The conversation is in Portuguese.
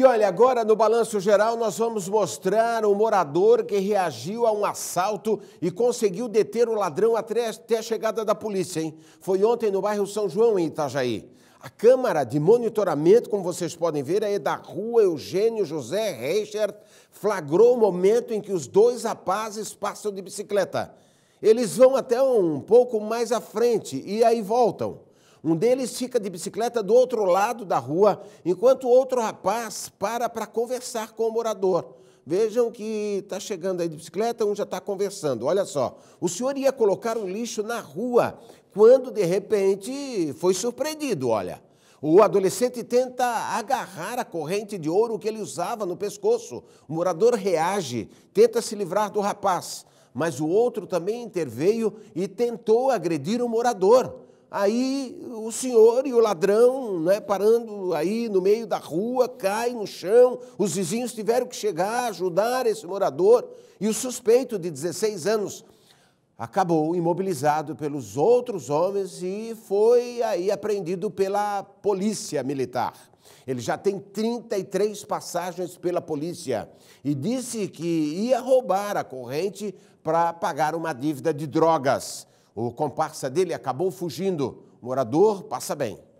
E olha, agora no Balanço Geral nós vamos mostrar um morador que reagiu a um assalto e conseguiu deter o ladrão até a chegada da polícia, hein? Foi ontem no bairro São João, em Itajaí. A câmara de monitoramento, como vocês podem ver, é da rua Eugênio José Reichert, flagrou o momento em que os dois rapazes passam de bicicleta. Eles vão até um pouco mais à frente e aí voltam. Um deles fica de bicicleta do outro lado da rua, enquanto o outro rapaz para para conversar com o morador. Vejam que está chegando aí de bicicleta, um já está conversando. Olha só, o senhor ia colocar o lixo na rua quando de repente foi surpreendido, olha. O adolescente tenta agarrar a corrente de ouro que ele usava no pescoço. O morador reage, tenta se livrar do rapaz, mas o outro também interveio e tentou agredir o morador. Aí o senhor e o ladrão, né, parando aí no meio da rua, caem no chão. Os vizinhos tiveram que chegar, ajudar esse morador. E o suspeito de 16 anos acabou imobilizado pelos outros homens e foi aí apreendido pela polícia militar. Ele já tem 33 passagens pela polícia e disse que ia roubar a corrente para pagar uma dívida de drogas. O comparsa dele acabou fugindo. O morador passa bem.